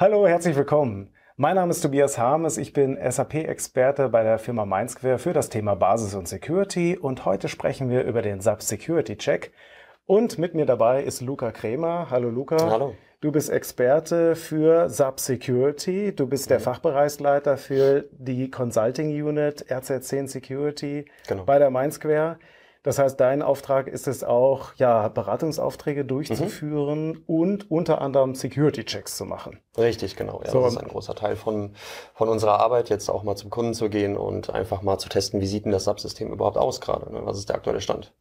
Hallo, herzlich willkommen. Mein Name ist Tobias Harmes, ich bin SAP-Experte bei der Firma Mindsquare für das Thema Basis und Security und heute sprechen wir über den SAP Security Check. Und mit mir dabei ist Luca Kremer. Hallo Luca. Hallo. Du bist Experte für SAP Security. Du bist der mhm. Fachbereichsleiter für die Consulting Unit RZ10 Security genau. bei der Mindsquare. Genau. Das heißt, dein Auftrag ist es auch, ja, Beratungsaufträge durchzuführen mhm. und unter anderem Security-Checks zu machen. Richtig, genau. Ja, so. Das ist ähm, ein großer Teil von, von unserer Arbeit, jetzt auch mal zum Kunden zu gehen und einfach mal zu testen, wie sieht denn das Subsystem überhaupt aus gerade? Ne? Was ist der aktuelle Stand?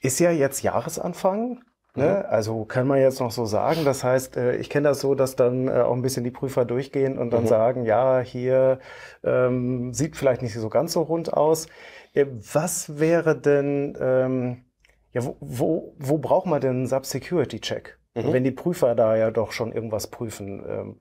Ist ja jetzt Jahresanfang. Ne? Mhm. Also kann man jetzt noch so sagen. Das heißt, äh, ich kenne das so, dass dann äh, auch ein bisschen die Prüfer durchgehen und dann mhm. sagen, ja, hier ähm, sieht vielleicht nicht so ganz so rund aus. Äh, was wäre denn, ähm, ja, wo, wo, wo braucht man denn einen Sub-Security-Check? Mhm. Wenn die Prüfer da ja doch schon irgendwas prüfen, ähm,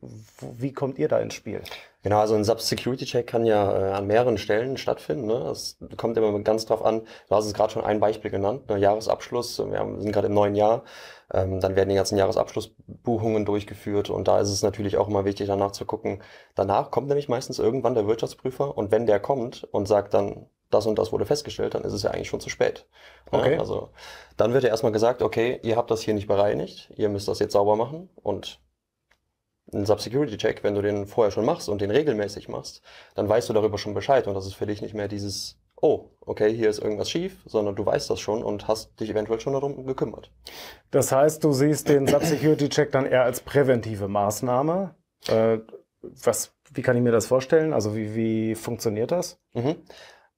wie kommt ihr da ins Spiel? Genau, also ein Sub-Security-Check kann ja äh, an mehreren Stellen stattfinden. Ne? kommt immer ganz drauf an. Du hast es gerade schon ein Beispiel genannt, ne? Jahresabschluss. Wir haben, sind gerade im neuen Jahr. Ähm, dann werden die ganzen Jahresabschlussbuchungen durchgeführt und da ist es natürlich auch immer wichtig, danach zu gucken. Danach kommt nämlich meistens irgendwann der Wirtschaftsprüfer und wenn der kommt und sagt dann, das und das wurde festgestellt, dann ist es ja eigentlich schon zu spät. Okay. Ja, also dann wird ja erstmal gesagt, okay, ihr habt das hier nicht bereinigt, ihr müsst das jetzt sauber machen und ein sub security check wenn du den vorher schon machst und den regelmäßig machst, dann weißt du darüber schon Bescheid und das ist für dich nicht mehr dieses, oh, okay, hier ist irgendwas schief, sondern du weißt das schon und hast dich eventuell schon darum gekümmert. Das heißt, du siehst den sub security check dann eher als präventive Maßnahme. Äh, was, wie kann ich mir das vorstellen? Also wie, wie funktioniert das? Mhm.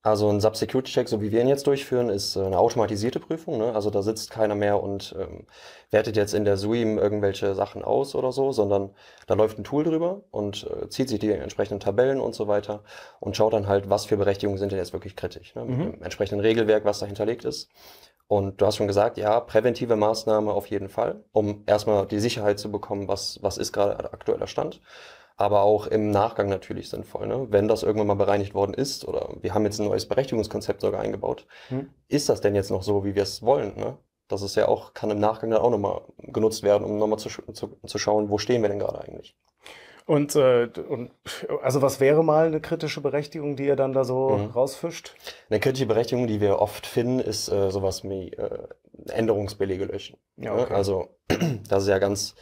Also ein Subsecurity-Check, so wie wir ihn jetzt durchführen, ist äh, eine automatisierte Prüfung. Ne? Also da sitzt keiner mehr und ähm, wertet jetzt in der SUIM irgendwelche Sachen aus oder so, sondern da läuft ein Tool drüber und äh, zieht sich die entsprechenden Tabellen und so weiter und schaut dann halt, was für Berechtigungen sind denn jetzt wirklich kritisch. Ne? Mit mhm. dem entsprechenden Regelwerk, was da hinterlegt ist. Und du hast schon gesagt, ja, präventive Maßnahme auf jeden Fall, um erstmal die Sicherheit zu bekommen, was, was ist gerade aktueller Stand aber auch im Nachgang natürlich sinnvoll. Ne? Wenn das irgendwann mal bereinigt worden ist oder wir haben jetzt ein neues Berechtigungskonzept sogar eingebaut, hm. ist das denn jetzt noch so, wie wir es wollen? Ne? Das ist ja auch, kann im Nachgang dann auch nochmal genutzt werden, um nochmal zu, zu, zu schauen, wo stehen wir denn gerade eigentlich? Und, äh, und, also was wäre mal eine kritische Berechtigung, die ihr dann da so mhm. rausfischt? Eine kritische Berechtigung, die wir oft finden, ist äh, sowas wie äh, Änderungsbelege löschen. Ja, ne? okay. Also das ist ja ganz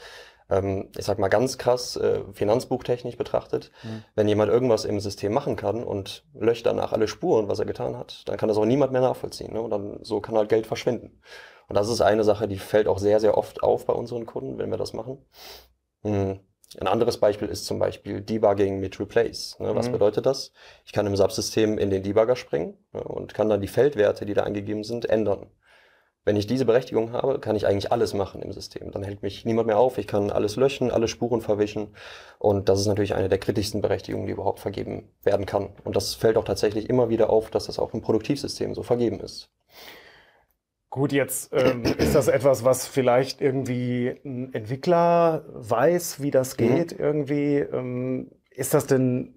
ähm, ich sag mal ganz krass äh, finanzbuchtechnisch betrachtet, mhm. wenn jemand irgendwas im System machen kann und löscht danach alle Spuren, was er getan hat, dann kann das auch niemand mehr nachvollziehen. Ne? Und dann so kann halt Geld verschwinden. Und das ist eine Sache, die fällt auch sehr, sehr oft auf bei unseren Kunden, wenn wir das machen. Mhm. Ein anderes Beispiel ist zum Beispiel Debugging mit Replace. Ne? Was mhm. bedeutet das? Ich kann im Subsystem in den Debugger springen ne? und kann dann die Feldwerte, die da angegeben sind, ändern. Wenn ich diese Berechtigung habe, kann ich eigentlich alles machen im System. Dann hält mich niemand mehr auf. Ich kann alles löschen, alle Spuren verwischen. Und das ist natürlich eine der kritischsten Berechtigungen, die überhaupt vergeben werden kann. Und das fällt auch tatsächlich immer wieder auf, dass das auch im Produktivsystem so vergeben ist. Gut, jetzt ähm, ist das etwas, was vielleicht irgendwie ein Entwickler weiß, wie das mhm. geht mhm. irgendwie. Ähm, ist das denn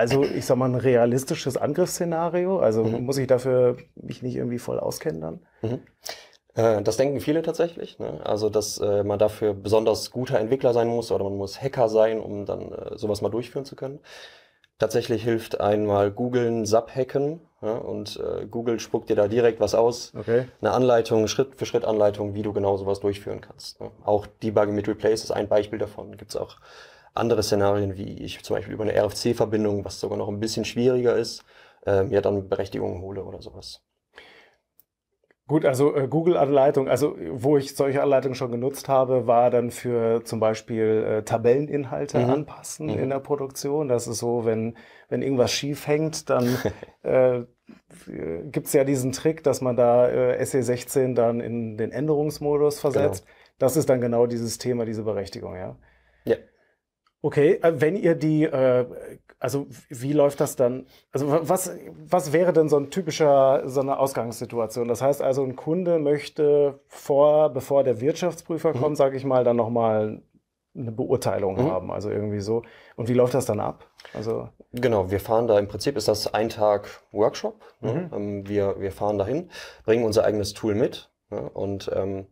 also, ich sag mal, ein realistisches Angriffsszenario? Also, mhm. muss ich dafür mich nicht irgendwie voll auskennen dann? Mhm. Äh, das denken viele tatsächlich. Ne? Also, dass äh, man dafür besonders guter Entwickler sein muss oder man muss Hacker sein, um dann äh, sowas mal durchführen zu können. Tatsächlich hilft einmal googeln, Subhacken ja, und äh, Google spuckt dir da direkt was aus. Okay. Eine Anleitung, Schritt für Schritt Anleitung, wie du genau sowas durchführen kannst. Ne? Auch Debugging mit Replace ist ein Beispiel davon. Gibt es auch andere Szenarien, wie ich zum Beispiel über eine RFC-Verbindung, was sogar noch ein bisschen schwieriger ist, äh, mir dann Berechtigungen hole oder sowas. Gut, also äh, Google-Anleitung, also wo ich solche Anleitungen schon genutzt habe, war dann für zum Beispiel äh, Tabelleninhalte mhm. anpassen mhm. in der Produktion. Das ist so, wenn, wenn irgendwas schief hängt, dann äh, gibt's ja diesen Trick, dass man da äh, e SE16 dann in den Änderungsmodus genau. versetzt. Genau. Das ist dann genau dieses Thema, diese Berechtigung, ja? Ja. Okay, äh, wenn ihr die äh, also wie läuft das dann? Also was, was wäre denn so ein typischer, so eine Ausgangssituation? Das heißt also, ein Kunde möchte vor, bevor der Wirtschaftsprüfer mhm. kommt, sage ich mal, dann nochmal eine Beurteilung mhm. haben, also irgendwie so. Und wie läuft das dann ab? Also genau, wir fahren da im Prinzip ist das ein Tag Workshop. Ne? Mhm. Ne? wir, wir fahren dahin, bringen unser eigenes Tool mit ne? und ähm,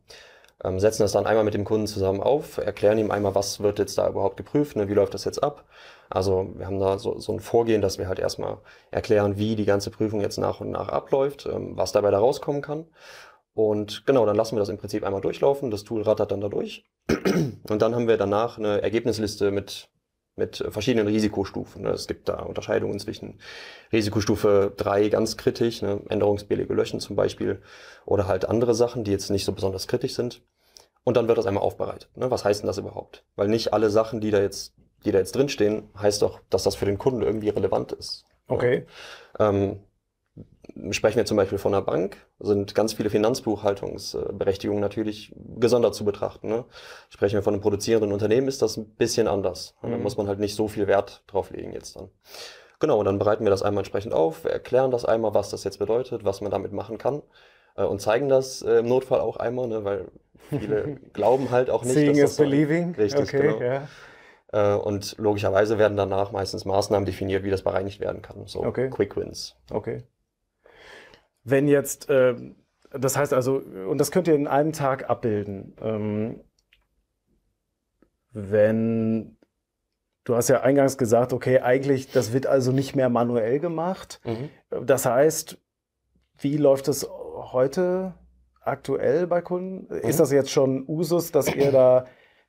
ähm, setzen das dann einmal mit dem Kunden zusammen auf, erklären ihm einmal, was wird jetzt da überhaupt geprüft, ne? wie läuft das jetzt ab also wir haben da so, so ein Vorgehen, dass wir halt erstmal erklären, wie die ganze Prüfung jetzt nach und nach abläuft, ähm, was dabei da rauskommen kann. Und genau, dann lassen wir das im Prinzip einmal durchlaufen. Das Tool rattert dann da durch. Und dann haben wir danach eine Ergebnisliste mit, mit verschiedenen Risikostufen. Ne? Es gibt da Unterscheidungen zwischen Risikostufe 3 ganz kritisch, ne, änderungsbillige Löschen zum Beispiel, oder halt andere Sachen, die jetzt nicht so besonders kritisch sind. Und dann wird das einmal aufbereitet. Ne? Was heißt denn das überhaupt? Weil nicht alle Sachen, die da jetzt die da jetzt drinstehen, heißt doch, dass das für den Kunden irgendwie relevant ist. Okay. Ähm, sprechen wir zum Beispiel von einer Bank, sind ganz viele Finanzbuchhaltungsberechtigungen natürlich gesondert zu betrachten. Ne? Sprechen wir von einem produzierenden Unternehmen, ist das ein bisschen anders. Mhm. Da muss man halt nicht so viel Wert drauf legen jetzt dann. Genau, und dann bereiten wir das einmal entsprechend auf, erklären das einmal, was das jetzt bedeutet, was man damit machen kann äh, und zeigen das äh, im Notfall auch einmal, ne? weil viele glauben halt auch nicht, Seeing dass is das believing. richtig okay, genau. Yeah. Äh, und logischerweise werden danach meistens Maßnahmen definiert, wie das bereinigt werden kann. So okay. Quick Wins. Okay. Wenn jetzt, äh, das heißt also, und das könnt ihr in einem Tag abbilden. Ähm, wenn Du hast ja eingangs gesagt, okay, eigentlich, das wird also nicht mehr manuell gemacht. Mhm. Das heißt, wie läuft es heute aktuell bei Kunden? Mhm. Ist das jetzt schon Usus, dass ihr da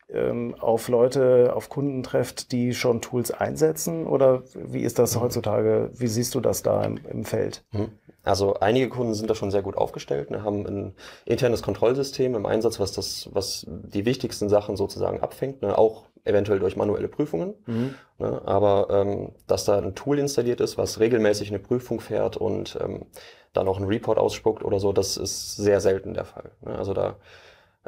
ähm, auf Leute, auf Kunden trefft, die schon Tools einsetzen? Oder wie ist das heutzutage? Wie siehst du das da im, im Feld? Mhm. Also einige Kunden sind da schon sehr gut aufgestellt, ne, haben ein internes Kontrollsystem im Einsatz, was das, was die wichtigsten Sachen sozusagen abfängt, ne, auch eventuell durch manuelle Prüfungen. Mhm. Ne, aber ähm, dass da ein Tool installiert ist, was regelmäßig eine Prüfung fährt und ähm, dann auch einen Report ausspuckt oder so, das ist sehr selten der Fall. Also da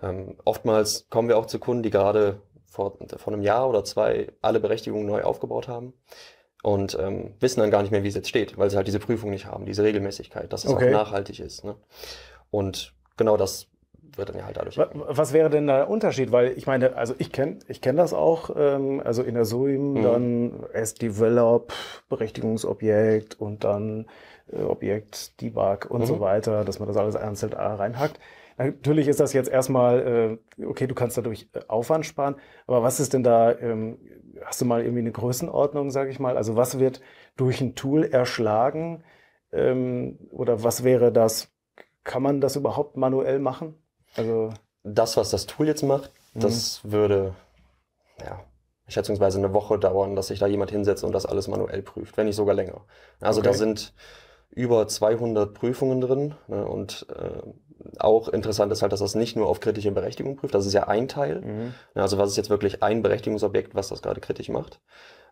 ähm, oftmals kommen wir auch zu Kunden, die gerade vor, vor einem Jahr oder zwei alle Berechtigungen neu aufgebaut haben und ähm, wissen dann gar nicht mehr, wie es jetzt steht, weil sie halt diese Prüfung nicht haben, diese Regelmäßigkeit, dass es okay. auch nachhaltig ist. Ne? Und genau das wird dann ja halt dadurch. Was, was wäre denn der Unterschied? Weil ich meine, also ich kenne ich kenn das auch, ähm, also in der SUIM mhm. dann S-Develop, Berechtigungsobjekt und dann äh, Objekt, Debug und mhm. so weiter, dass man das alles einzeln reinhackt. Natürlich ist das jetzt erstmal, äh, okay, du kannst dadurch äh, Aufwand sparen, aber was ist denn da, ähm, hast du mal irgendwie eine Größenordnung, sage ich mal? Also was wird durch ein Tool erschlagen ähm, oder was wäre das? Kann man das überhaupt manuell machen? Also das, was das Tool jetzt macht, mhm. das würde ja, schätzungsweise eine Woche dauern, dass sich da jemand hinsetzt und das alles manuell prüft, wenn nicht sogar länger. Also okay. da sind über 200 Prüfungen drin ne, und äh, auch interessant ist halt, dass das nicht nur auf kritische Berechtigung prüft, das ist ja ein Teil. Mhm. Also was ist jetzt wirklich ein Berechtigungsobjekt, was das gerade kritisch macht.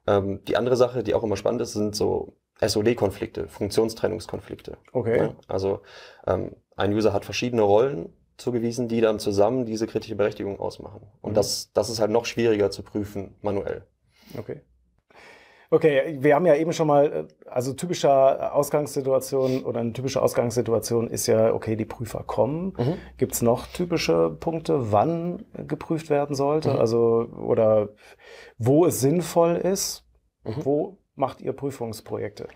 Ähm, die andere Sache, die auch immer spannend ist, sind so SOD-Konflikte, Funktionstrennungskonflikte. Okay. Ja, also ähm, ein User hat verschiedene Rollen zugewiesen, die dann zusammen diese kritische Berechtigung ausmachen. Und mhm. das, das ist halt noch schwieriger zu prüfen manuell. Okay. Okay, wir haben ja eben schon mal, äh, also typischer äh, Ausgangssituation oder eine typische Ausgangssituation ist ja, okay, die Prüfer kommen. Mhm. Gibt es noch typische Punkte, wann geprüft werden sollte? Mhm. Also, oder wo es sinnvoll ist? Mhm. Wo macht ihr Prüfungsprojekte?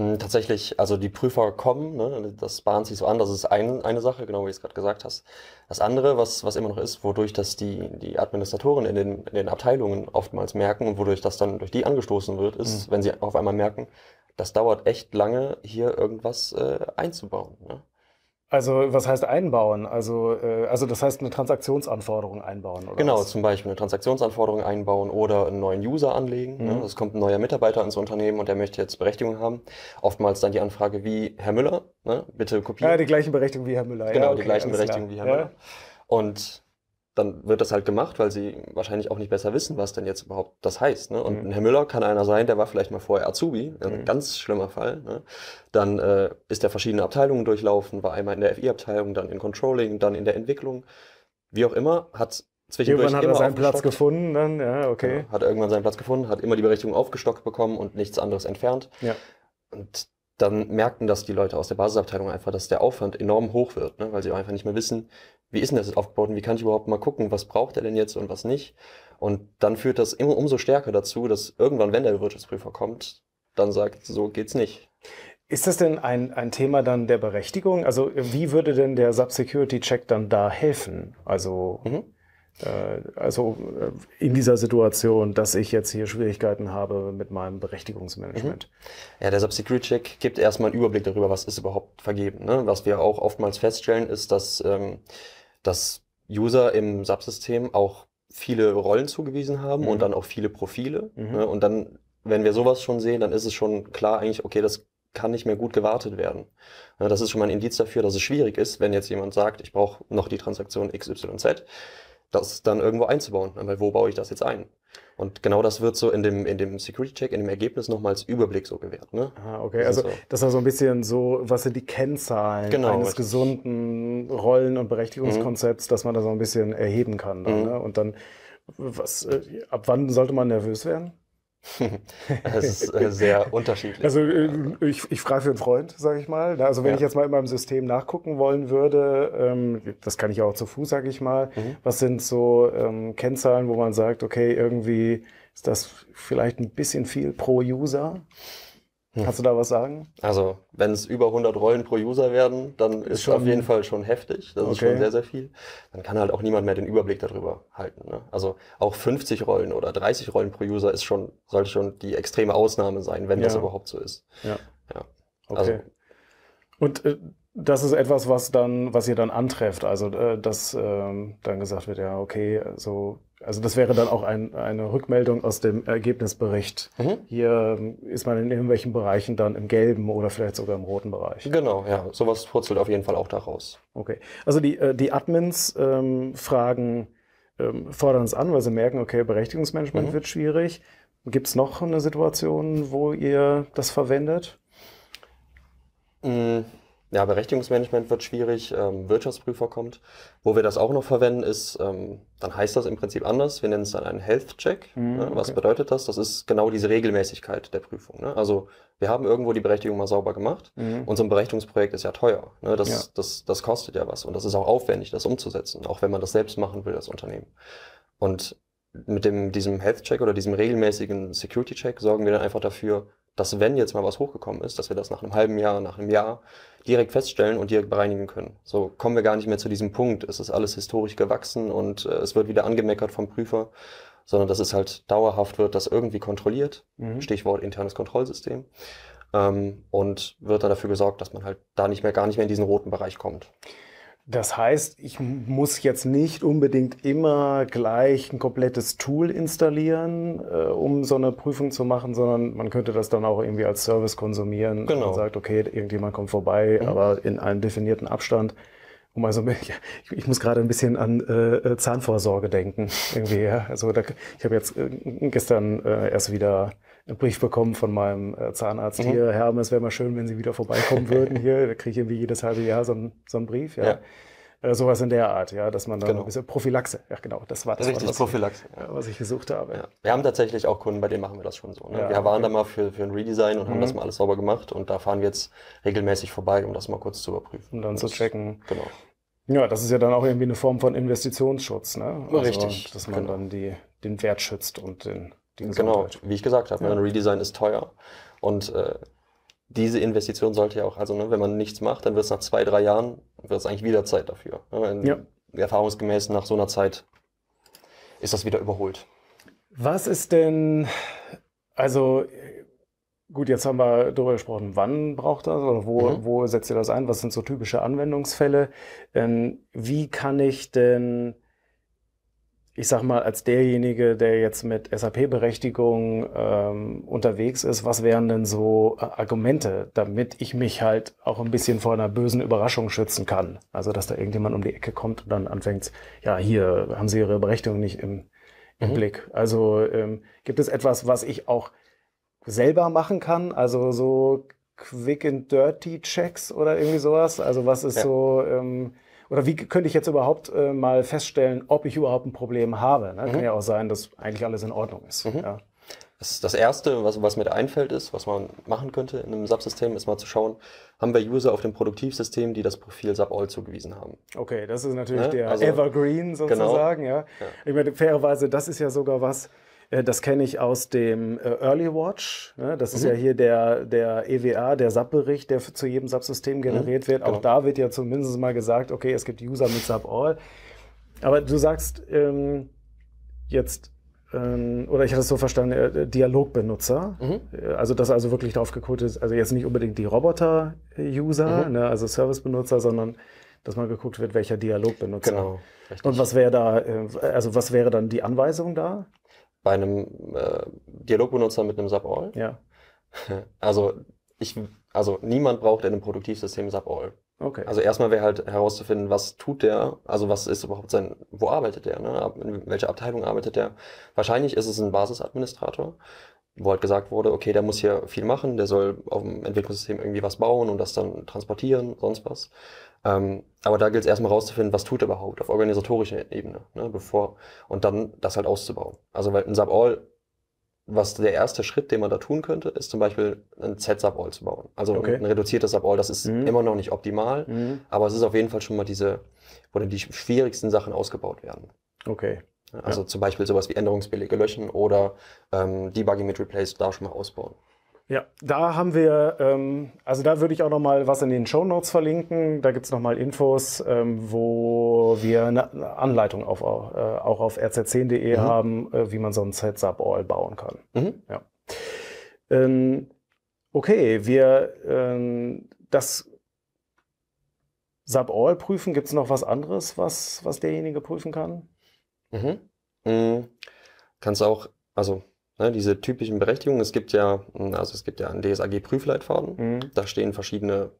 Hm, tatsächlich, also die Prüfer kommen, ne, das bahnt sich so an, das ist ein, eine Sache, genau wie du es gerade gesagt hast. Das andere, was, was immer noch ist, wodurch das die, die Administratoren in den, in den Abteilungen oftmals merken und wodurch das dann durch die angestoßen wird, ist, mhm. wenn sie auf einmal merken, das dauert echt lange, hier irgendwas äh, einzubauen. Ne? Also was heißt einbauen? Also, äh, also das heißt eine Transaktionsanforderung einbauen, oder? Genau, was? zum Beispiel eine Transaktionsanforderung einbauen oder einen neuen User anlegen. Mhm. Ne? Es kommt ein neuer Mitarbeiter ins Unternehmen und der möchte jetzt Berechtigung haben. Oftmals dann die Anfrage wie Herr Müller, ne? bitte kopieren. Ja, die gleichen Berechtigungen wie Herr Müller. Genau, ja, okay, die gleichen Berechtigungen wie Herr ja. Müller. Und dann wird das halt gemacht, weil sie wahrscheinlich auch nicht besser wissen, was denn jetzt überhaupt das heißt. Ne? Und mhm. Herr Müller kann einer sein, der war vielleicht mal vorher Azubi, also mhm. ganz schlimmer Fall. Ne? Dann äh, ist er verschiedene Abteilungen durchlaufen, war einmal in der FI-Abteilung, dann in Controlling, dann in der Entwicklung. Wie auch immer, hat zwischendurch irgendwann hat immer er seinen Platz gefunden, dann ja, okay. Ja, genau, hat irgendwann seinen Platz gefunden, hat immer die Berechtigung aufgestockt bekommen und nichts anderes entfernt. Ja. Und dann merkten das die Leute aus der Basisabteilung einfach, dass der Aufwand enorm hoch wird, ne? weil sie auch einfach nicht mehr wissen, wie ist denn das aufgebaut und wie kann ich überhaupt mal gucken, was braucht er denn jetzt und was nicht? Und dann führt das immer umso stärker dazu, dass irgendwann, wenn der Wirtschaftsprüfer kommt, dann sagt, so geht's nicht. Ist das denn ein, ein Thema dann der Berechtigung? Also wie würde denn der Subsecurity-Check dann da helfen? Also, mhm. äh, also äh, in dieser Situation, dass ich jetzt hier Schwierigkeiten habe mit meinem Berechtigungsmanagement. Mhm. Ja, der Subsecurity-Check gibt erstmal einen Überblick darüber, was ist überhaupt vergeben. Ne? Was wir auch oftmals feststellen, ist, dass... Ähm, dass User im Subsystem auch viele Rollen zugewiesen haben mhm. und dann auch viele Profile. Mhm. Ne? Und dann, wenn wir sowas schon sehen, dann ist es schon klar eigentlich, okay, das kann nicht mehr gut gewartet werden. Ne? Das ist schon mal ein Indiz dafür, dass es schwierig ist, wenn jetzt jemand sagt, ich brauche noch die Transaktion XYZ, das dann irgendwo einzubauen. Ne? Weil wo baue ich das jetzt ein? Und genau das wird so in dem, in dem Security-Check, in dem Ergebnis nochmals Überblick so gewährt. Ne? Ah, okay. also, also das ist so ein bisschen so, was sind die Kennzahlen genau, eines richtig. gesunden Rollen- und Berechtigungskonzepts, mhm. dass man da so ein bisschen erheben kann. Dann, mhm. ne? Und dann, was, äh, ab wann sollte man nervös werden? Es ist äh, sehr unterschiedlich. Also äh, ich, ich frage für einen Freund, sage ich mal. Also wenn ja. ich jetzt mal in meinem System nachgucken wollen würde, ähm, das kann ich auch zu Fuß, sage ich mal, mhm. was sind so ähm, Kennzahlen, wo man sagt, okay, irgendwie ist das vielleicht ein bisschen viel pro User? Hm. Kannst du da was sagen? Also, wenn es über 100 Rollen pro User werden, dann ist schon, auf jeden Fall schon heftig. Das okay. ist schon sehr, sehr viel. Dann kann halt auch niemand mehr den Überblick darüber halten. Ne? Also auch 50 Rollen oder 30 Rollen pro User ist schon, sollte schon die extreme Ausnahme sein, wenn ja. das überhaupt so ist. Ja. ja. Okay. Also, und äh, das ist etwas, was dann, was ihr dann antrefft. Also äh, dass ähm, dann gesagt wird, ja, okay, so, also das wäre dann auch ein, eine Rückmeldung aus dem Ergebnisbericht. Mhm. Hier ähm, ist man in irgendwelchen Bereichen dann im gelben oder vielleicht sogar im roten Bereich. Genau, ja. Sowas purzelt auf jeden Fall auch daraus. Okay. Also die, äh, die Admins ähm, fragen, ähm, fordern es an, weil sie merken, okay, Berechtigungsmanagement mhm. wird schwierig. Gibt es noch eine Situation, wo ihr das verwendet? Mhm. Ja, Berechtigungsmanagement wird schwierig, ähm, Wirtschaftsprüfer kommt. Wo wir das auch noch verwenden, ist, ähm, dann heißt das im Prinzip anders. Wir nennen es dann einen Health Check. Mm, ne? Was bedeutet das? Das ist genau diese Regelmäßigkeit der Prüfung. Ne? Also wir haben irgendwo die Berechtigung mal sauber gemacht mhm. und so ein Berechtigungsprojekt ist ja teuer. Ne? Das, ja. Das, das kostet ja was und das ist auch aufwendig, das umzusetzen, auch wenn man das selbst machen will, das Unternehmen. Und mit dem, diesem Health Check oder diesem regelmäßigen Security Check sorgen wir dann einfach dafür, dass wenn jetzt mal was hochgekommen ist, dass wir das nach einem halben Jahr, nach einem Jahr direkt feststellen und direkt bereinigen können. So kommen wir gar nicht mehr zu diesem Punkt. Es ist alles historisch gewachsen und äh, es wird wieder angemeckert vom Prüfer, sondern dass es halt dauerhaft wird, das irgendwie kontrolliert. Mhm. Stichwort internes Kontrollsystem. Ähm, und wird dann dafür gesorgt, dass man halt da nicht mehr, gar nicht mehr in diesen roten Bereich kommt. Das heißt, ich muss jetzt nicht unbedingt immer gleich ein komplettes Tool installieren, äh, um so eine Prüfung zu machen, sondern man könnte das dann auch irgendwie als Service konsumieren genau. und sagt, okay, irgendjemand kommt vorbei, mhm. aber in einem definierten Abstand. Um also, ich, ich muss gerade ein bisschen an äh, äh Zahnvorsorge denken. Irgendwie, ja. Also da, ich habe jetzt äh, gestern äh, erst wieder einen Brief bekommen von meinem äh, Zahnarzt mhm. hier, Hermes, es wäre mal schön, wenn Sie wieder vorbeikommen würden hier. Da kriege ich irgendwie jedes halbe Jahr so einen, so einen Brief. Ja. ja. Äh, sowas in der Art, ja, dass man dann genau. ein bisschen Prophylaxe, ja genau, das war das, Richtig, was, Prophylaxe, ich, ja. was ich gesucht habe. Ja. Wir haben tatsächlich auch Kunden, bei denen machen wir das schon so. Ne? Ja, wir waren okay. da mal für, für ein Redesign und mhm. haben das mhm. mal alles sauber gemacht und da fahren wir jetzt regelmäßig vorbei, um das mal kurz zu überprüfen. Und dann und zu checken. Genau. Ja, das ist ja dann auch irgendwie eine Form von Investitionsschutz, ne? Also, Richtig. Dass man genau. dann die, den Wert schützt und den den Genau, Sound wie ich gesagt habe, ne, ja. ein Redesign ist teuer. Und äh, diese Investition sollte ja auch, also ne, wenn man nichts macht, dann wird es nach zwei, drei Jahren, wird es eigentlich wieder Zeit dafür. Ne? Ja. Erfahrungsgemäß nach so einer Zeit ist das wieder überholt. Was ist denn, also gut, jetzt haben wir darüber gesprochen, wann braucht das oder wo, mhm. wo setzt ihr das ein? Was sind so typische Anwendungsfälle? Ähm, wie kann ich denn ich sag mal, als derjenige, der jetzt mit SAP-Berechtigung ähm, unterwegs ist, was wären denn so äh, Argumente, damit ich mich halt auch ein bisschen vor einer bösen Überraschung schützen kann? Also, dass da irgendjemand um die Ecke kommt und dann anfängt, ja, hier haben Sie Ihre Berechtigung nicht im, im mhm. Blick. Also, ähm, gibt es etwas, was ich auch selber machen kann? Also, so quick and dirty Checks oder irgendwie sowas? Also, was ist ja. so, ähm, oder wie könnte ich jetzt überhaupt äh, mal feststellen, ob ich überhaupt ein Problem habe? Ne? Mhm. Kann ja auch sein, dass eigentlich alles in Ordnung ist. Mhm. Ja. Das, das, Erste, was, was mir einfällt, ist, was man machen könnte in einem SAP-System, ist mal zu schauen, haben wir User auf dem Produktivsystem, die das Profil SAP All zugewiesen haben. Okay, das ist natürlich ne? der also, Evergreen genau. sozusagen. Genau. Ja. ja. Ich meine, fairerweise, das ist ja sogar was, äh, das kenne ich aus dem äh, Early Watch. Ne? Das ist mhm. ja hier der, der EWA, der SAP-Bericht, der zu jedem SAP-System mhm, generiert mhm. wird. Auch genau. da wird ja zumindest mal gesagt, okay, es gibt User mit SAP All. Aber du sagst ähm, jetzt, ähm, oder ich hatte es so verstanden, äh, äh Dialogbenutzer. Mhm. Also, dass also wirklich drauf geguckt ist, also jetzt nicht unbedingt die Roboter-User, mhm. ne, also Service-Benutzer, sondern dass mal geguckt wird, welcher Dialogbenutzer. Genau. Richtig. Und was wäre da, also was wäre dann die Anweisung da? bei einem äh, Dialogbenutzer mit einem SAP-All. Ja. Also, ich, also niemand braucht in einem Produktivsystem SAP-All. Okay. Also erstmal wäre halt herauszufinden, was tut der, also was ist überhaupt sein, wo arbeitet der, ne? in welcher Abteilung arbeitet der. Wahrscheinlich ist es ein Basisadministrator, wo halt gesagt wurde, okay, der muss hier viel machen, der soll auf dem Entwicklungssystem irgendwie was bauen und das dann transportieren, sonst was. Ähm, aber da gilt es erstmal herauszufinden, was tut er überhaupt auf organisatorischer Ebene, ne? bevor, und dann das halt auszubauen. Also weil ein Sub-All was der erste Schritt, den man da tun könnte, ist zum Beispiel ein Z-Sub-All zu bauen. Also okay. ein reduziertes Sub-All. Das ist mhm. immer noch nicht optimal, mhm. aber es ist auf jeden Fall schon mal diese, wo dann die schwierigsten Sachen ausgebaut werden. Okay. Also ja. zum Beispiel sowas wie Änderungsbelege löschen oder ähm, Debugging mit Replace da schon mal ausbauen. Ja, da haben wir, ähm, also da würde ich auch nochmal was in den Show Notes verlinken. Da gibt es nochmal Infos, ähm, wo wir eine Anleitung auf, äh, auch auf rz10.de mhm. haben, äh, wie man so ein Setup-All bauen kann. Mhm. Ja. Ähm, okay, wir ähm, das Sub-All prüfen. Gibt es noch was anderes, was, was derjenige prüfen kann? Mhm. mhm. Kannst auch, also ne, diese typischen Berechtigungen. Es gibt ja, hm, also es gibt ja einen DSAG-Prüfleitfaden, mhm. da stehen verschiedene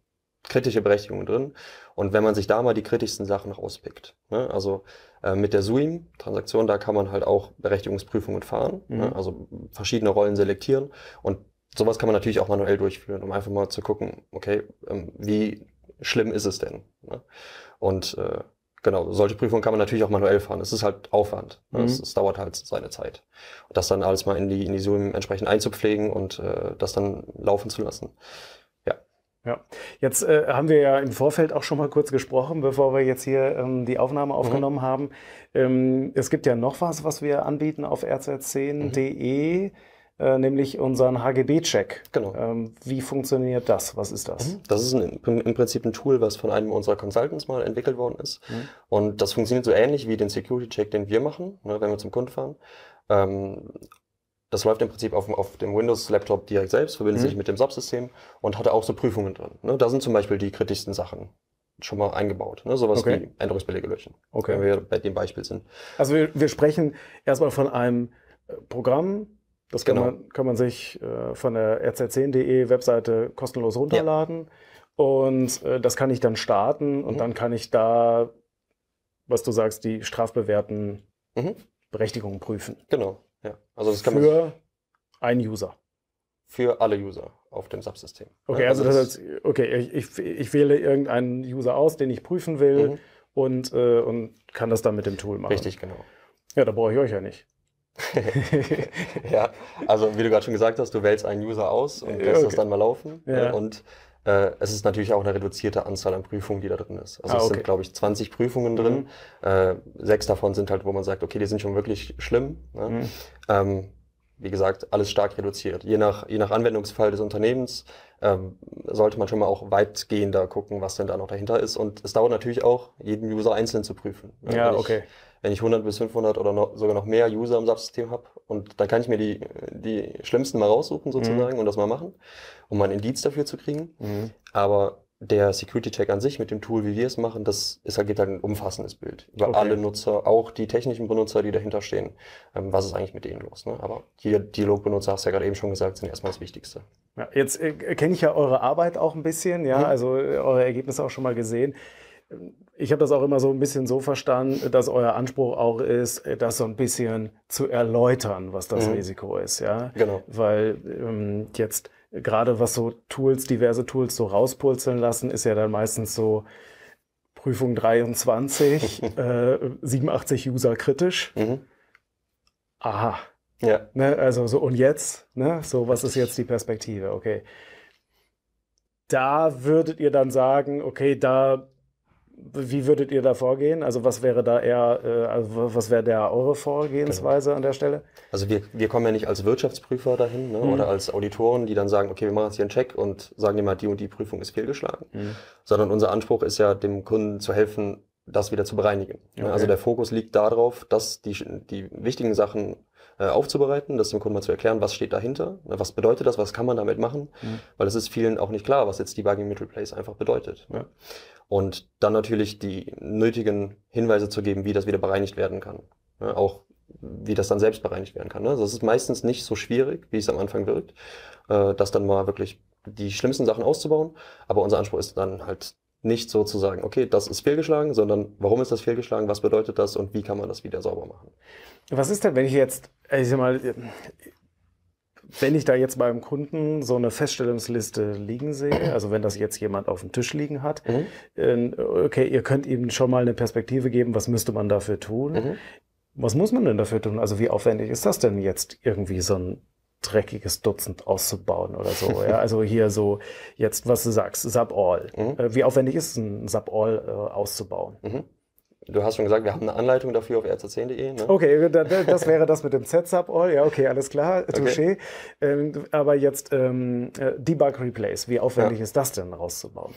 kritische Berechtigungen drin. Und wenn man sich da mal die kritischsten Sachen rauspickt, ne, also äh, mit der SUIM-Transaktion, da kann man halt auch Berechtigungsprüfungen fahren, ne, mhm. ne, also verschiedene Rollen selektieren und sowas kann man natürlich auch manuell durchführen, um einfach mal zu gucken, okay, ähm, wie schlimm ist es denn? Ne? Und äh, Genau, solche Prüfungen kann man natürlich auch manuell fahren. Es ist halt Aufwand. Ne? Mhm. Es, es, dauert halt seine Zeit. Und das dann alles mal in die, in die Zoom entsprechend einzupflegen und äh, das dann laufen zu lassen. Ja. Ja. Jetzt äh, haben wir ja im Vorfeld auch schon mal kurz gesprochen, bevor wir jetzt hier ähm, die Aufnahme mhm. aufgenommen mhm. haben. Ähm, es gibt ja noch was, was wir anbieten auf rz10.de. Mhm äh, nämlich unseren HGB-Check. Genau. Ähm, wie funktioniert das? Was ist das? Mhm. Das ist ein, im Prinzip ein Tool, was von einem unserer Consultants mal entwickelt worden ist. Mhm. Und das funktioniert so ähnlich wie den Security-Check, den wir machen, ne, wenn wir zum Kunden fahren. Ähm, das läuft im Prinzip auf, auf dem Windows-Laptop direkt selbst, verbindet mhm. sich mit dem Subsystem und hat auch so Prüfungen drin. Ne? Da sind zum Beispiel die kritischsten Sachen schon mal eingebaut. Ne? Sowas okay. wie Änderungsbelege löschen, okay. wenn wir bei dem Beispiel sind. Also wir, wir sprechen erstmal von einem äh, Programm, das genau. kann, man, kann man sich äh, von der rz10.de Webseite kostenlos runterladen. Ja. Und äh, das kann ich dann starten und mhm. dann kann ich da, was du sagst, die strafbewährten mhm. Berechtigungen prüfen. Genau. Ja. Also das kann für einen User. Für alle User auf dem Subsystem. Okay, also, also das heißt, okay, ich, ich, wähle irgendeinen User aus, den ich prüfen will mhm. und, äh, und kann das dann mit dem Tool machen. Richtig, genau. Ja, da brauche ich euch ja nicht. ja, also wie du gerade schon gesagt hast, du wählst einen User aus und lässt okay. das dann mal laufen. Ne? Ja. Und äh, es ist natürlich auch eine reduzierte Anzahl an Prüfungen, die da drin ist. Also ah, okay. es sind, glaube ich, 20 Prüfungen drin. Mhm. Äh, sechs davon sind halt, wo man sagt, okay, die sind schon wirklich schlimm. Ne? Mhm. Ähm, wie gesagt, alles stark reduziert. Je nach, je nach Anwendungsfall des Unternehmens ähm, sollte man schon mal auch weitgehender gucken, was denn da noch dahinter ist. Und es dauert natürlich auch, jeden User einzeln zu prüfen. Ne? Ja, okay. Ich, wenn ich 100 bis 500 oder noch, sogar noch mehr User im SAP-System habe. Und dann kann ich mir die, die schlimmsten mal raussuchen sozusagen mhm. und das mal machen, um mal einen Indiz dafür zu kriegen. Mhm. Aber der Security-Check an sich mit dem Tool, wie wir es machen, das ist, halt, geht halt ein umfassendes Bild über okay. alle Nutzer, auch die technischen Benutzer, die dahinter stehen. Ähm, was ist eigentlich mit denen los? Ne? Aber hier Dialogbenutzer, hast du ja gerade eben schon gesagt, sind erstmal das Wichtigste. Ja, jetzt äh, kenne ich ja eure Arbeit auch ein bisschen, ja, mhm. also äh, eure Ergebnisse auch schon mal gesehen ich habe das auch immer so ein bisschen so verstanden, dass euer Anspruch auch ist, das so ein bisschen zu erläutern, was das mhm. Risiko ist, ja. Genau. Weil ähm, jetzt gerade was so Tools, diverse Tools so rauspulzeln lassen, ist ja dann meistens so Prüfung 23, äh, 87 User kritisch. Mhm. Aha. Ja. Ne, also so und jetzt, ne? So was ist jetzt die Perspektive? Okay. Da würdet ihr dann sagen, okay, da wie würdet ihr da vorgehen? Also was wäre da eher, äh, also was wäre da eure Vorgehensweise genau. an der Stelle? Also wir, wir kommen ja nicht als Wirtschaftsprüfer dahin ne? mhm. oder als Auditoren, die dann sagen, okay, wir machen jetzt hier einen Check und sagen dir mal, die und die Prüfung ist fehlgeschlagen, mhm. sondern unser Anspruch ist ja, dem Kunden zu helfen, das wieder zu bereinigen. Okay. Also der Fokus liegt darauf, dass die, die wichtigen Sachen äh, aufzubereiten, das dem Kunden mal zu erklären, was steht dahinter, ne, was bedeutet das, was kann man damit machen, mhm. weil es ist vielen auch nicht klar, was jetzt Debugging mit Replace einfach bedeutet. Ne? Ja. Und dann natürlich die nötigen Hinweise zu geben, wie das wieder bereinigt werden kann. Ja, ne? auch wie das dann selbst bereinigt werden kann. Ne? Also es ist meistens nicht so schwierig, wie es am Anfang wirkt, äh, das dann mal wirklich die schlimmsten Sachen auszubauen. Aber unser Anspruch ist dann halt nicht so zu sagen, okay, das ist fehlgeschlagen, sondern warum ist das fehlgeschlagen, was bedeutet das und wie kann man das wieder sauber machen. Was ist denn, wenn ich jetzt, ich sag mal, wenn ich da jetzt beim Kunden so eine Feststellungsliste liegen sehe, also wenn das jetzt jemand auf dem Tisch liegen hat, mhm. Ähm, okay, ihr könnt ihm schon mal eine Perspektive geben, was müsste man dafür tun? Mhm. Was muss man denn dafür tun? Also wie aufwendig ist das denn jetzt irgendwie so ein dreckiges Dutzend auszubauen oder so. Ja? Also hier so jetzt, was du sagst, Sub-All. Mhm. Äh, wie aufwendig ist es, ein Sub-All äh, auszubauen? Mhm du hast schon gesagt, wir haben eine Anleitung dafür auf rz10.de. Ne? Okay, das wäre das mit dem Set-Sub-All. Oh, ja, okay, alles klar, touché. Okay. Ähm, aber jetzt ähm, äh, Debug Replace, wie aufwendig ja. ist das denn rauszubauen?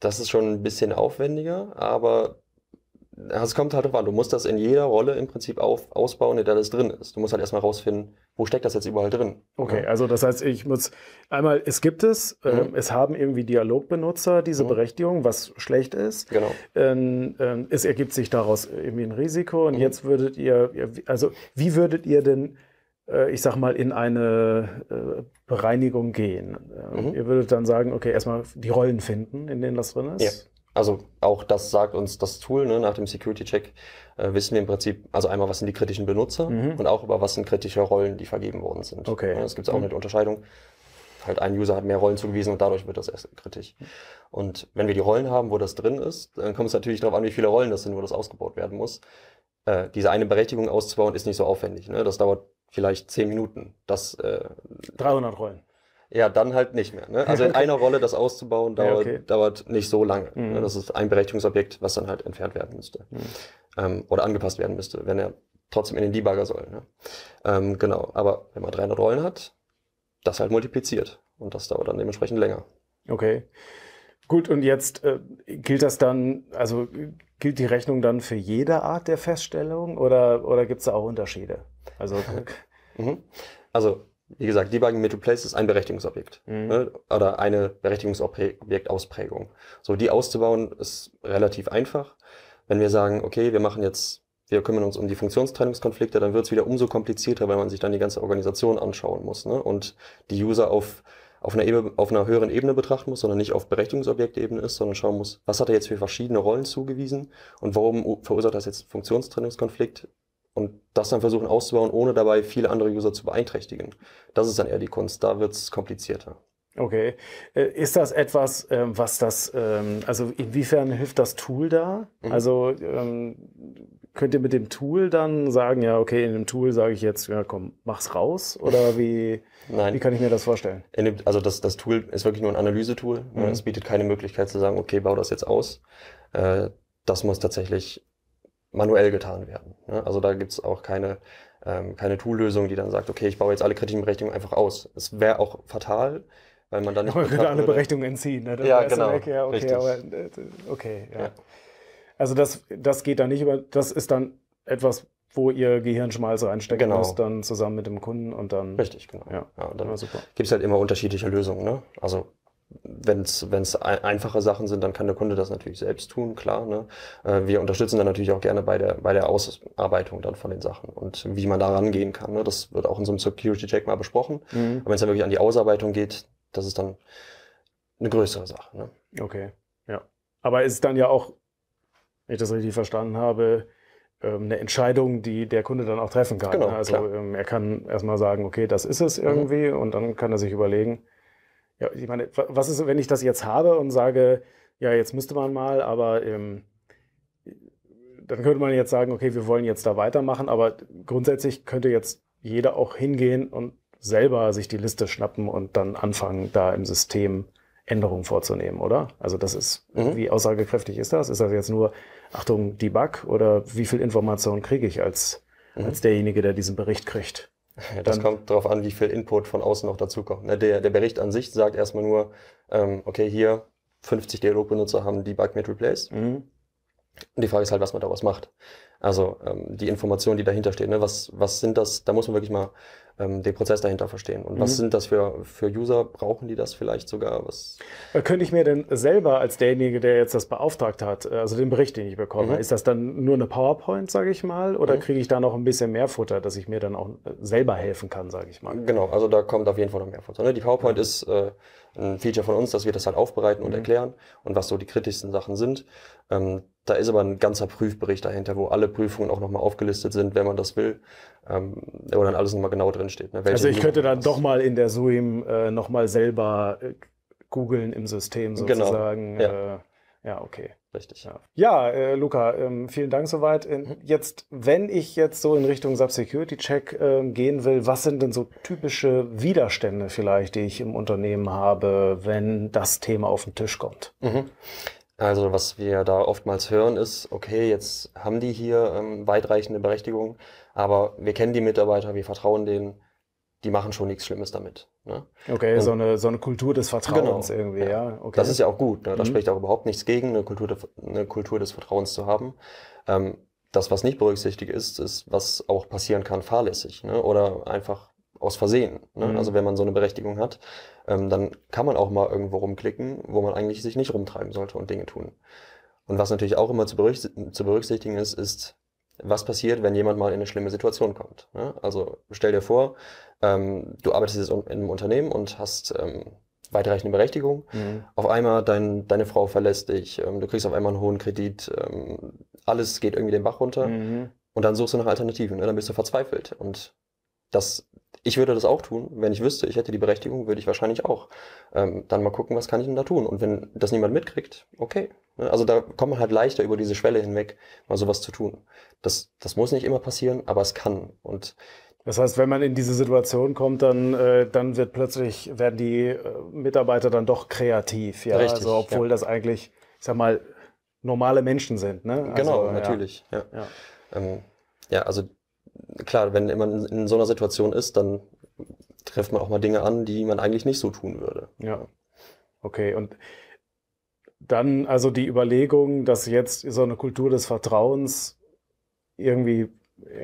Das ist schon ein bisschen aufwendiger, aber es kommt halt drauf an, du musst das in jeder Rolle im Prinzip auf, ausbauen, in der das drin ist. Du musst halt erstmal rausfinden, wo steckt das jetzt überall drin. Okay, ja. also das heißt, ich muss einmal, es gibt es, ähm, mhm. ähm, es haben irgendwie Dialogbenutzer diese mhm. Berechtigung, was schlecht ist. Genau. Ähm, ähm, es ergibt sich daraus irgendwie ein Risiko und mhm. jetzt würdet ihr, also wie würdet ihr denn äh, ich sag mal, in eine äh, Bereinigung gehen. Ähm, mhm. Ihr würdet dann sagen, okay, erstmal die Rollen finden, in denen das drin ist. Ja also auch das sagt uns das Tool, ne? nach dem Security-Check äh, wissen wir im Prinzip, also einmal, was sind die kritischen Benutzer mhm. und auch über was sind kritische Rollen, die vergeben worden sind. Okay. Es ja, gibt auch mhm. eine Unterscheidung. Halt ein User hat mehr Rollen zugewiesen und dadurch wird das erst kritisch. Mhm. Und wenn wir die Rollen haben, wo das drin ist, dann kommt es natürlich darauf an, wie viele Rollen das sind, wo das ausgebaut werden muss. Äh, diese eine Berechtigung auszubauen ist nicht so aufwendig. Ne? Das dauert vielleicht zehn Minuten. Das, äh, 300 Rollen. Ja, dann halt nicht mehr. Ne? Also in einer Rolle das auszubauen, dauert, ja, okay. dauert nicht so lange. Ne? Mhm. Das ist ein Berechtigungsobjekt, was dann halt entfernt werden müsste. Mhm. Ähm, oder angepasst werden müsste, wenn er trotzdem in den Debugger soll. Ne? Ähm, genau, aber wenn man 300 Rollen hat, das halt multipliziert. Und das dauert dann dementsprechend länger. Okay. Gut, und jetzt äh, gilt das dann, also gilt die Rechnung dann für jede Art der Feststellung oder, oder gibt es da auch Unterschiede? Also, mhm. also wie gesagt, Debugging Middle Place ist ein Berechtigungsobjekt mhm. ne? oder eine Berechtigungsobjektausprägung. So, die auszubauen ist relativ einfach. Wenn wir sagen, okay, wir machen jetzt, wir kümmern uns um die Funktionstrennungskonflikte, dann wird es wieder umso komplizierter, weil man sich dann die ganze Organisation anschauen muss ne? und die User auf auf einer, Ebene, auf einer höheren Ebene betrachten muss, sondern nicht auf Berechtigungsobjektebene ist, sondern schauen muss, was hat er jetzt für verschiedene Rollen zugewiesen und warum verursacht das jetzt Funktionstrennungskonflikt und das dann versuchen auszubauen, ohne dabei viele andere User zu beeinträchtigen. Das ist dann eher die Kunst, da wird es komplizierter. Okay. Äh, ist das etwas, ähm, was das, ähm, also inwiefern hilft das Tool da? Mhm. Also ähm, könnt ihr mit dem Tool dann sagen, ja, okay, in dem Tool sage ich jetzt, ja komm, mach's raus? Oder wie, Nein. wie kann ich mir das vorstellen? also das, das Tool ist wirklich nur ein Analysetool. Mhm. Es bietet keine Möglichkeit zu sagen, okay, bau das jetzt aus. Äh, das muss tatsächlich manuell getan werden. Ne? Also da gibt es auch keine, ähm, keine Tool-Lösung, die dann sagt, okay, ich baue jetzt alle kritischen Berechtigungen einfach aus. Es wäre auch fatal, weil man dann nicht. Man könnte alle Berechtigungen entziehen. Ne? Ja, genau. Weg, ja, okay, aber, äh, okay, ja. ja. Also das, das geht dann nicht über, das ist dann etwas, wo ihr Gehirnschmalz reinstecken genau. müsst, dann zusammen mit dem Kunden und dann. Richtig, genau. Ja, ja und dann ja, gibt es halt immer unterschiedliche Lösungen. Ne? Also wenn es einfache Sachen sind, dann kann der Kunde das natürlich selbst tun, klar. Ne? Äh, wir unterstützen dann natürlich auch gerne bei der, bei der Ausarbeitung dann von den Sachen und wie man da rangehen kann. Ne? Das wird auch in so einem Security-Check mal besprochen. Mhm. Aber wenn es dann wirklich an die Ausarbeitung geht, das ist dann eine größere Sache. Ne? Okay, ja. Aber ist dann ja auch, wenn ich das richtig verstanden habe, ähm, eine Entscheidung, die der Kunde dann auch treffen kann. Genau, ne? also klar. Ähm, er kann erstmal sagen, okay, das ist es mhm. irgendwie mhm. und dann kann er sich überlegen, ja, ich meine, was ist, wenn ich das jetzt habe und sage, ja, jetzt müsste man mal, aber ähm, dann könnte man jetzt sagen, okay, wir wollen jetzt da weitermachen, aber grundsätzlich könnte jetzt jeder auch hingehen und selber sich die Liste schnappen und dann anfangen, da im System Änderungen vorzunehmen, oder? Also das ist, mhm. wie aussagekräftig ist das? Ist das jetzt nur, Achtung, Debug oder wie viel Information kriege ich als, mhm. als derjenige, der diesen Bericht kriegt? Das Dann, kommt darauf an, wie viel Input von außen noch dazukommt. Ne? Der, der Bericht an sich sagt erstmal nur, ähm, okay, hier 50 Dialogbenutzer haben die Bug mit replaced. Mhm. Und die Frage ist halt, was man daraus macht. Also ähm, die Information, die dahinter steht, ne? was, was sind das, da muss man wirklich mal ähm, den Prozess dahinter verstehen. Und mhm. was sind das für, für User? Brauchen die das vielleicht sogar? Was äh, Könnte ich mir denn selber als derjenige, der jetzt das beauftragt hat, äh, also den Bericht, den ich bekomme, mhm. ist das dann nur eine PowerPoint, sage ich mal, oder mhm. kriege ich da noch ein bisschen mehr Futter, dass ich mir dann auch äh, selber helfen kann, sage ich mal? Genau, also da kommt auf jeden Fall noch mehr Futter. Ne, die PowerPoint ist äh, ein Feature von uns, dass wir das halt aufbereiten und mhm. erklären und was so die kritischsten Sachen sind. Ähm, da ist aber ein ganzer Prüfbericht dahinter, wo alle Prüfungen auch nochmal aufgelistet sind, wenn man das will, ähm, wo dann alles nochmal genau drinsteht. Ne? Also ich könnte dann doch mal in der SUIM äh, nochmal selber äh, googeln im System genau. sozusagen. Genau. Ja. Äh, ja, okay. Richtig, ja. Ja, äh, Luca, ähm, vielen Dank soweit. Ähm, mhm. Jetzt, wenn ich jetzt so in Richtung subsecurity check äh, gehen will, was sind denn so typische Widerstände vielleicht, die ich im Unternehmen habe, wenn das Thema auf den Tisch kommt? Mhm. Also was wir da oftmals hören ist, okay, jetzt haben die hier ähm, weitreichende Berechtigungen, aber wir kennen die Mitarbeiter, wir vertrauen denen, die machen schon nichts Schlimmes damit. Ne? Okay, so, eine, so eine Kultur des Vertrauens genau, irgendwie, ja. ja. Okay. Das ist ja auch gut, ne? da mhm. spricht auch überhaupt nichts gegen, eine Kultur, de, eine Kultur des Vertrauens zu haben. Ähm, das, was nicht berücksichtigt ist, ist, was auch passieren kann, fahrlässig ne? oder einfach aus Versehen. Ne? Mhm. Also wenn man so eine Berechtigung hat, ähm, dann kann man auch mal irgendwo rumklicken, wo man eigentlich sich nicht rumtreiben sollte und Dinge tun. Und was natürlich auch immer zu berücksichtigen ist, ist, was passiert, wenn jemand mal in eine schlimme Situation kommt. Ne? Also stell dir vor, ähm, du arbeitest jetzt in einem Unternehmen und hast ähm, weitreichende Berechtigung. Mhm. Auf einmal dein, deine Frau verlässt dich, ähm, du kriegst auf einmal einen hohen Kredit, ähm, alles geht irgendwie den Bach runter. Mhm. Und dann suchst du nach Alternativen, ne? dann bist du verzweifelt. Und das ich würde das auch tun, wenn ich wüsste, ich hätte die Berechtigung, würde ich wahrscheinlich auch. Ähm, dann mal gucken, was kann ich denn da tun? Und wenn das niemand mitkriegt, okay. Ne, also da kommt man halt leichter über diese Schwelle hinweg, mal sowas zu tun. Das, das muss nicht immer passieren, aber es kann. Und das heißt, wenn man in diese Situation kommt, dann, äh, dann wird plötzlich, werden die äh, Mitarbeiter dann doch kreativ, ja. Richtig, also obwohl ja. das eigentlich, ich sag mal, normale Menschen sind. Ne? Also, genau, natürlich. Ja. Ja. Ähm, ja, also klar, wenn man in so einer Situation ist, dann trifft man auch mal Dinge an, die man eigentlich nicht so tun würde. Ja. Okay, und dann also die Überlegung, dass jetzt so eine Kultur des Vertrauens irgendwie,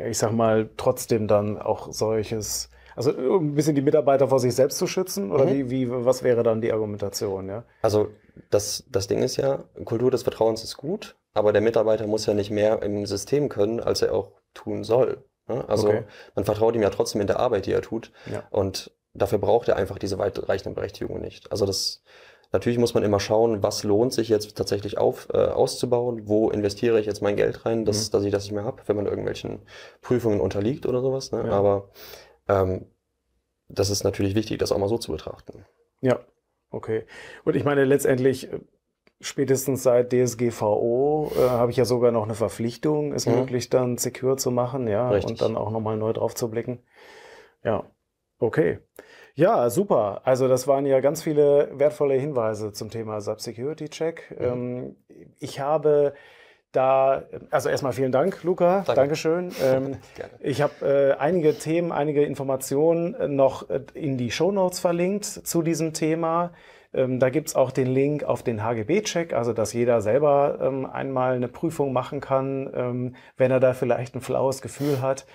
ich sag mal, trotzdem dann auch solches, also ein bisschen die Mitarbeiter vor sich selbst zu schützen? Oder mhm. wie, wie, was wäre dann die Argumentation? Ja? Also das, das Ding ist ja, Kultur des Vertrauens ist gut, aber der Mitarbeiter muss ja nicht mehr im System können, als er auch tun soll. Ne? Also okay. man vertraut ihm ja trotzdem in der Arbeit, die er tut. Ja. Und dafür braucht er einfach diese weitreichenden Berechtigungen nicht. Also das natürlich muss man immer schauen, was lohnt sich jetzt tatsächlich auf, äh, auszubauen, wo investiere ich jetzt mein Geld rein, dass, mhm. dass ich das nicht mehr habe, wenn man irgendwelchen Prüfungen unterliegt oder sowas. Ne? Ja. Aber ähm, das ist natürlich wichtig, das auch mal so zu betrachten. Ja, okay. Und ich meine, letztendlich äh, spätestens seit DSGVO äh, habe ich ja sogar noch eine Verpflichtung, es mhm. möglich dann secure zu machen, ja, Richtig. und dann auch nochmal neu drauf zu blicken. Ja, okay. Ja, super. Also das waren ja ganz viele wertvolle Hinweise zum Thema Subsecurity Check. Mhm. Ähm, ich habe da, also erstmal vielen Dank, Luca. Danke. Dankeschön. Ähm, ich habe äh, einige Themen, einige Informationen noch äh, in die Shownotes verlinkt zu diesem Thema. Ähm, da es auch den Link auf den HGB-Check, also dass jeder selber ähm, einmal eine Prüfung machen kann, ähm, wenn er da vielleicht ein flaues Gefühl hat.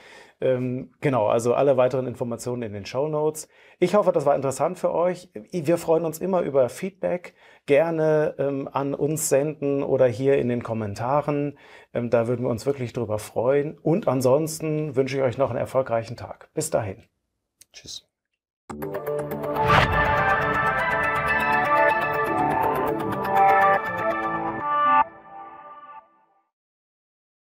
Ähm, genau, also alle weiteren Informationen in den Show Notes. Ich hoffe, das war interessant für euch. Wir freuen uns immer über Feedback. Gerne ähm, an uns senden oder hier in den Kommentaren. Ähm, da würden wir uns wirklich drüber freuen. Und ansonsten wünsche ich euch noch einen erfolgreichen Tag. Bis dahin. Tschüss.